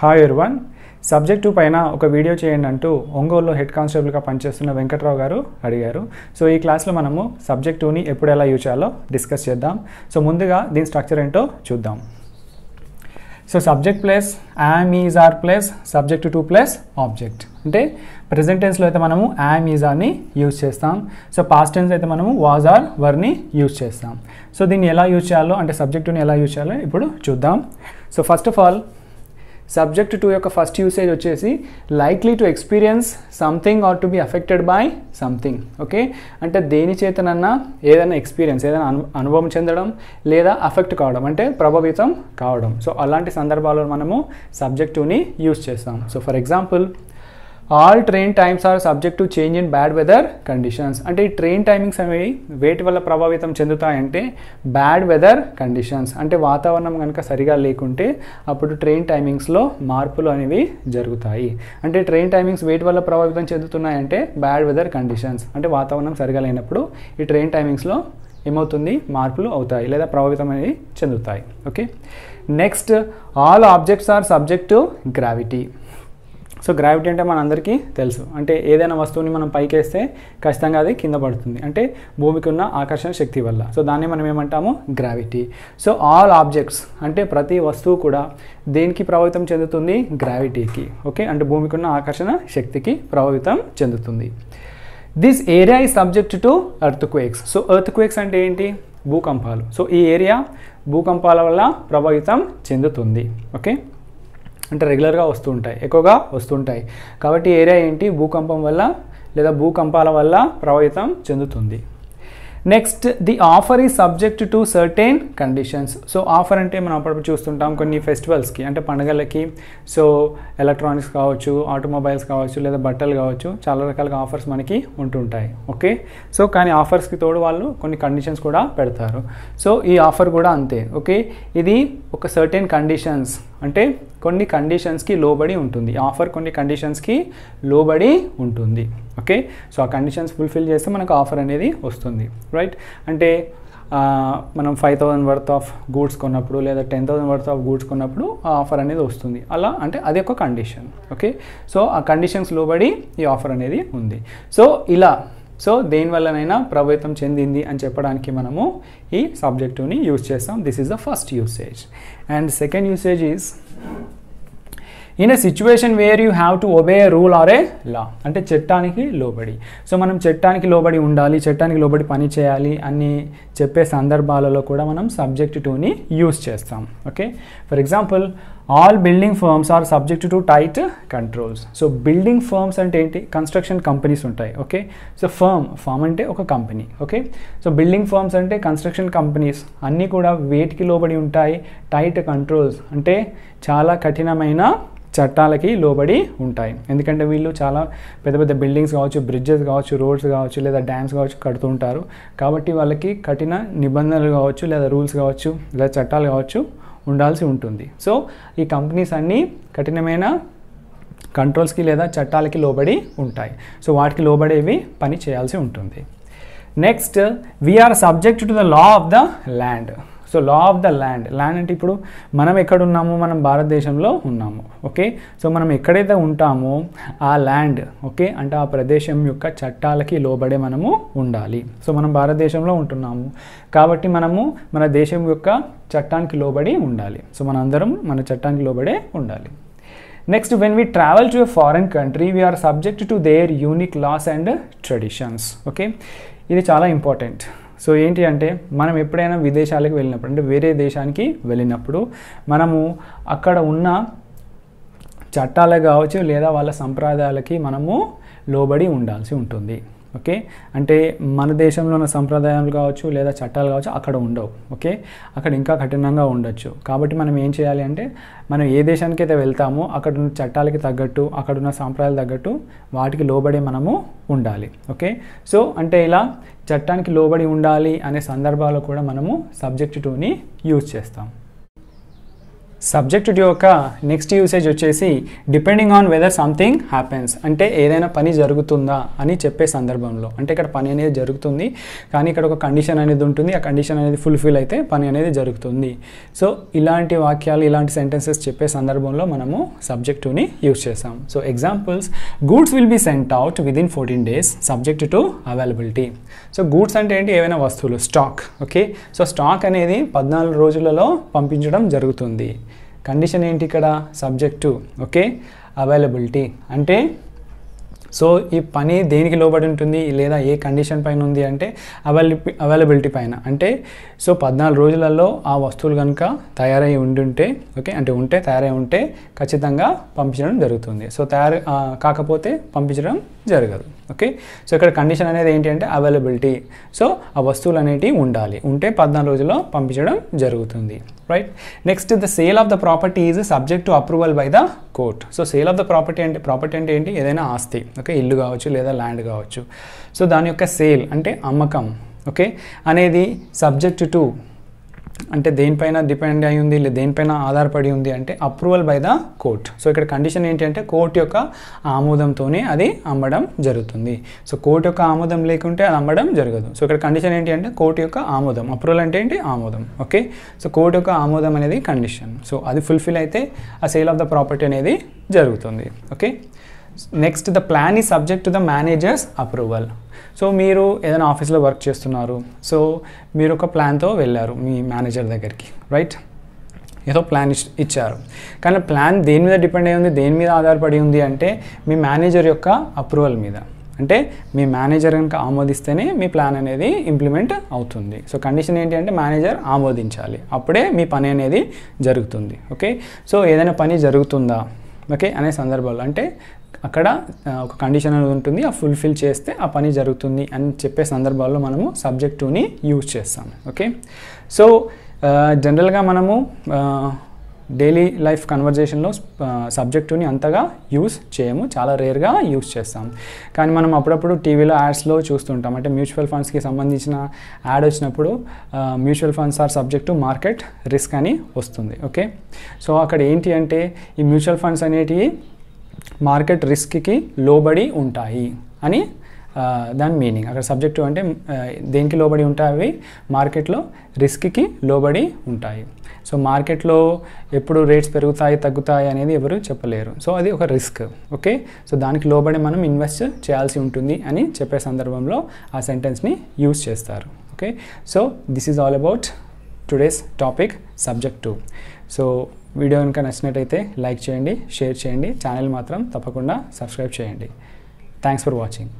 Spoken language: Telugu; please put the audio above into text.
హాయ్ ఎర్వన్ సబ్జెక్టు పైన ఒక వీడియో చేయండి అంటూ ఒంగోలులో హెడ్ కానిస్టేబుల్గా పనిచేస్తున్న వెంకట్రావు గారు అడిగారు సో ఈ క్లాస్లో మనము సబ్జెక్ట్ టూని ఎప్పుడు ఎలా యూజ్ చేయాలో డిస్కస్ చేద్దాం సో ముందుగా దీని స్ట్రక్చర్ ఏంటో చూద్దాం so subject plus am is are plus subject to plus object అంటే ప్రజెంట్ టెన్స్లో అయితే మనము యామ్ ఈజ్ ఆర్ని యూజ్ చేస్తాం సో పాస్ట్ టెన్స్ అయితే మనము వాజ్ ఆర్ వర్ని యూజ్ చేస్తాం సో దీన్ని ఎలా యూజ్ చేయాలో అంటే సబ్జెక్టుని ఎలా యూజ్ చేయాలో ఇప్పుడు చూద్దాం so first of all subject to యొక్క ఫస్ట్ యూసేజ్ వచ్చేసి likely to experience something or to be affected by something okay అంటే దేని చేతనన్నా ఏదైనా ఎక్స్పీరియన్స్ ఏదైనా అనుభవం చెందడం లేదా అఫెక్ట్ కావడం అంటే ప్రభావితం కావడం సో అలాంటి సందర్భాల్లో మనము సబ్జెక్ట్ టూని యూజ్ చేస్తాం so for example all train times are subject to change in bad weather conditions అంటే ఈ ట్రైన్ టైమింగ్స్ అనేవి వేటి వల్ల ప్రభావితం చెందుతాయంటే బ్యాడ్ వెదర్ కండిషన్స్ అంటే వాతావరణం కనుక సరిగా లేకుంటే అప్పుడు ట్రైన్ టైమింగ్స్లో మార్పులు అనేవి జరుగుతాయి అంటే ట్రైన్ టైమింగ్స్ వేటి వల్ల ప్రభావితం చెందుతున్నాయంటే బ్యాడ్ వెదర్ కండిషన్స్ అంటే వాతావరణం సరిగా లేనప్పుడు ఈ ట్రైన్ టైమింగ్స్లో ఏమవుతుంది మార్పులు అవుతాయి లేదా ప్రభావితం అనేది చెందుతాయి okay next all objects are subject to gravity so gravity అంటే మనందరికీ తెలుసు అంటే ఏదైనా వస్తువుని మనం పైకేస్తే ఖచ్చితంగా అది కింద పడుతుంది అంటే భూమికి ఉన్న ఆకర్షణ శక్తి వల్ల సో దాన్ని మనం ఏమంటాము గ్రావిటీ సో ఆల్ ఆబ్జెక్ట్స్ అంటే ప్రతి వస్తువు కూడా దేనికి ప్రభావితం చెందుతుంది గ్రావిటీకి ఓకే అంటే భూమికి ఉన్న ఆకర్షణ శక్తికి ప్రభావితం చెందుతుంది this area is subject to earthquakes so earthquakes అంటే ఏంటి భూకంపాలు సో ఈ ఏరియా భూకంపాల వల్ల ప్రభావితం చెందుతుంది ఓకే అంటే రెగ్యులర్గా వస్తూ ఉంటాయి ఎక్కువగా వస్తుంటాయి కాబట్టి ఏరియా ఏంటి భూకంపం వల్ల లేదా భూకంపాల వల్ల ప్రభావితం చెందుతుంది next the offer is subject to certain conditions so offer అంటే మనం అప్పుడప్పుడు చూస్తుంటాం కొన్ని ఫెస్టివల్స్కి అంటే పండగలకి సో ఎలక్ట్రానిక్స్ కావచ్చు ఆటోమొబైల్స్ కావచ్చు లేదా బట్టలు కావచ్చు చాలా రకాలుగా ఆఫర్స్ మనకి ఉంటుంటాయి ఓకే సో కానీ ఆఫర్స్కి తోడు వాళ్ళు కొన్ని కండిషన్స్ కూడా పెడతారు సో ఈ ఆఫర్ కూడా అంతే ఓకే ఇది ఒక సర్టెన్ కండిషన్స్ అంటే కొన్ని కండిషన్స్కి లోబడి ఉంటుంది ఆఫర్ కొన్ని కండిషన్స్కి లోబడి ఉంటుంది ఓకే సో ఆ కండిషన్స్ ఫుల్ఫిల్ చేస్తే మనకు ఆఫర్ అనేది వస్తుంది రైట్ అంటే మనం five thousand worth of goods కొన్నప్పుడు లేదా ten thousand worth of goods కొన్నప్పుడు ఆ ఆఫర్ అనేది వస్తుంది అలా అంటే అది ఒక కండిషన్ ఓకే సో ఆ కండిషన్స్ లోబడి ఈ ఆఫర్ అనేది ఉంది సో ఇలా సో దేనివల్లనైనా ప్రభావితం చెందింది అని చెప్పడానికి మనము ఈ సబ్జెక్టుని యూజ్ చేస్తాం this is the first usage and second usage is in a situation where you have to obey rule or a law అంటే చట్టానికి లోబడి సో మనం చట్టానికి లోబడి ఉండాలి చట్టానికి లోబడి పని చేయాలి అని చెప్పే సందర్భాలలో కూడా మనం సబ్జెక్ట్ టూని యూస్ చేస్తాం okay for example all building firms are subject to tight controls so building firms అంటే ఏంటి కన్స్ట్రక్షన్ కంపెనీస్ ఉంటాయి ఓకే సో ఫర్మ్ ఫర్మ్ అంటే ఒక company okay so building firms అంటే కన్స్ట్రక్షన్ కంపెనీస్ అన్నీ కూడా వేటికి లోబడి ఉంటాయి టైట్ కంట్రోల్స్ అంటే చాలా కఠినమైన చట్టాలకి లోబడి ఉంటాయి ఎందుకంటే వీళ్ళు చాలా పెద్ద పెద్ద బిల్డింగ్స్ కావచ్చు బ్రిడ్జెస్ కావచ్చు రోడ్స్ కావచ్చు లేదా డ్యామ్స్ కావచ్చు కడుతూ ఉంటారు కాబట్టి వాళ్ళకి కఠిన నిబంధనలు కావచ్చు లేదా రూల్స్ కావచ్చు లేదా చట్టాలు కావచ్చు ఉండాల్సి ఉంటుంది సో ఈ కంపెనీస్ అన్నీ కఠినమైన కంట్రోల్స్కి లేదా చట్టాలకి లోబడి ఉంటాయి సో వాటికి లోబడేవి పని చేయాల్సి ఉంటుంది next we're subject to the law of the land so law of the land land అంటే ఇప్పుడు మనం ఎక్కడ ఉన్నామో మనం భారతదేశంలో ఉన్నాము ఓకే సో మనం ఎక్కడైతే ఉంటామో ఆ ల్యాండ్ ఓకే అంటే ఆ ప్రదేశం యొక్క చట్టాలకి లోబడే మనము ఉండాలి సో మనం భారతదేశంలో ఉంటున్నాము కాబట్టి మనము మన దేశం యొక్క చట్టానికి లోబడి ఉండాలి సో మనందరం మన చట్టానికి లోబడే ఉండాలి next when we travel to a foreign country we're are subject to their unique laws and traditions okay ఇది చాలా ఇంపార్టెంట్ సో ఏంటి అంటే మనం ఎప్పుడైనా విదేశాలకు వెళ్ళినప్పుడు అంటే వేరే దేశానికి వెళ్ళినప్పుడు మనము అక్కడ ఉన్న చట్టాలకు కావచ్చు లేదా వాళ్ళ సంప్రదాయాలకి మనము లోబడి ఉండాల్సి ఉంటుంది ఓకే అంటే మన దేశంలో ఉన్న సంప్రదాయాలు కావచ్చు లేదా చట్టాలు కావచ్చు అక్కడ ఉండవు ఓకే అక్కడ ఇంకా కఠినంగా ఉండొచ్చు కాబట్టి మనం ఏం చేయాలి అంటే మనం ఏ దేశానికైతే వెళ్తామో అక్కడ ఉన్న చట్టాలకి తగ్గట్టు అక్కడ ఉన్న సాంప్రదాయాలు తగ్గట్టు వాటికి లోబడి మనము ఉండాలి ఓకే సో అంటే ఇలా చట్టానికి లోబడి ఉండాలి అనే సందర్భాల్లో కూడా మనము సబ్జెక్ట్ టూని యూజ్ చేస్తాం సబ్జెక్ట్ యొక్క నెక్స్ట్ యూసేజ్ వచ్చేసి depending on whether something happens అంటే ఏదైనా పని జరుగుతుందా అని చెప్పే సందర్భంలో అంటే ఇక్కడ పని అనేది జరుగుతుంది కానీ ఇక్కడ ఒక కండిషన్ అనేది ఉంటుంది ఆ కండిషన్ అనేది ఫుల్ఫిల్ అయితే పని అనేది జరుగుతుంది సో ఇలాంటి వాక్యాలు ఇలాంటి సెంటెన్సెస్ చెప్పే సందర్భంలో మనము సబ్జెక్టుని యూజ్ చేసాం so examples goods will be sent out within fourteen days subject to availability so goods అంటే ఏంటి ఏవైనా వస్తువులు స్టాక్ ఓకే సో స్టాక్ అనేది పద్నాలుగు రోజులలో పంపించడం జరుగుతుంది కండిషన్ ఏంటి ఇక్కడ సబ్జెక్టు ఓకే అవైలబిలిటీ అంటే సో ఈ పని దేనికి లోబడి ఉంటుంది లేదా ఏ కండిషన్ పైన ఉంది అంటే అవైలబి అవైలబిలిటీ పైన అంటే సో పద్నాలుగు రోజులలో ఆ వస్తువులు కనుక తయారై ఉండుంటే ఓకే అంటే ఉంటే తయారై ఉంటే ఖచ్చితంగా పంపించడం జరుగుతుంది సో తయారు కాకపోతే పంపించడం జరగదు ఓకే సో ఇక్కడ కండిషన్ అనేది ఏంటి అంటే అవైలబిలిటీ సో ఆ వస్తువులు అనేటివి ఉండాలి ఉంటే పద్నాలుగు రోజుల్లో పంపించడం జరుగుతుంది right next the sale of the property is subject to approval by the court so sale of the property అంటే ప్రాపర్టీ అంటే ఏంటి ఏదైనా ఆస్తి ఓకే ఇల్లు కావచ్చు లేదా ల్యాండ్ కావచ్చు సో దాని యొక్క సేల్ అంటే అమ్మకం ఓకే అనేది సబ్జెక్ట్ టు అంటే దేనిపైన డిపెండ్ అయి ఉంది లేదా దేనిపైన ఆధారపడి ఉంది అంటే approval by the court so ఇక్కడ కండిషన్ ఏంటంటే కోర్టు యొక్క ఆమోదంతోనే అది అమ్మడం జరుగుతుంది సో కోర్టు యొక్క ఆమోదం లేకుంటే అది అమ్మడం జరగదు సో ఇక్కడ కండిషన్ ఏంటి అంటే కోర్టు యొక్క ఆమోదం అప్రూవల్ అంటే ఏంటి ఆమోదం ఓకే సో కోర్టు యొక్క ఆమోదం అనేది కండిషన్ సో అది ఫుల్ఫిల్ అయితే ఆ సేల్ ఆఫ్ ద ప్రాపర్టీ అనేది జరుగుతుంది okay next the plan is subject to the managers approval so మీరు ఏదైనా ఆఫీస్లో వర్క్ చేస్తున్నారు సో మీరు ఒక ప్లాన్తో వెళ్ళారు మీ మేనేజర్ దగ్గరికి రైట్ ఏదో ప్లాన్ ఇచ్చారు కానీ ప్లాన్ దేని మీద డిపెండ్ అయ్యి ఉంది దేని మీద ఆధారపడి ఉంది అంటే మీ మేనేజర్ యొక్క అప్రూవల్ మీద అంటే మీ మేనేజర్ కనుక ఆమోదిస్తేనే మీ ప్లాన్ అనేది ఇంప్లిమెంట్ అవుతుంది సో కండిషన్ ఏంటి అంటే మేనేజర్ ఆమోదించాలి అప్పుడే మీ పని అనేది జరుగుతుంది ఓకే సో ఏదైనా పని జరుగుతుందా ఓకే అనే సందర్భాలు అంటే అక్కడ ఒక కండిషన్ అనేది ఉంటుంది ఆ ఫుల్ఫిల్ చేస్తే ఆ పని జరుగుతుంది అని చెప్పే సందర్భాల్లో మనము సబ్జెక్ట్ టూని యూజ్ చేస్తాం ఓకే సో జనరల్గా మనము డైలీ లైఫ్ కన్వర్జేషన్లో సబ్జెక్టుని అంతగా యూస్ చేయము చాలా రేర్గా యూస్ చేస్తాం కానీ మనం అప్పుడప్పుడు టీవీలో యాడ్స్లో చూస్తుంటాం అంటే మ్యూచువల్ ఫండ్స్కి సంబంధించిన యాడ్ వచ్చినప్పుడు mutual funds are subject market risk అని వస్తుంది ఓకే సో అక్కడ ఏంటి అంటే ఈ మ్యూచువల్ ఫండ్స్ అనేటివి మార్కెట్ రిస్క్కి లోబడి ఉంటాయి అని దాని మీనింగ్ అక్కడ సబ్జెక్టు అంటే దేనికి లోబడి ఉంటాయి అవి మార్కెట్లో రిస్క్కి లోబడి ఉంటాయి సో మార్కెట్లో ఎప్పుడు రేట్స్ పెరుగుతాయి తగ్గుతాయి అనేది ఎవరు చెప్పలేరు సో అది ఒక రిస్క్ ఓకే సో దానికి లోబడి మనం ఇన్వెస్ట్ చేయాల్సి ఉంటుంది అని చెప్పే సందర్భంలో ఆ సెంటెన్స్ని యూజ్ చేస్తారు okay so this is all about today's topic subject to so video కనుక నచ్చినట్టయితే లైక్ చేయండి షేర్ చేయండి ఛానల్ మాత్రం తప్పకుండా సబ్స్క్రైబ్ చేయండి థ్యాంక్స్ ఫర్ వాచింగ్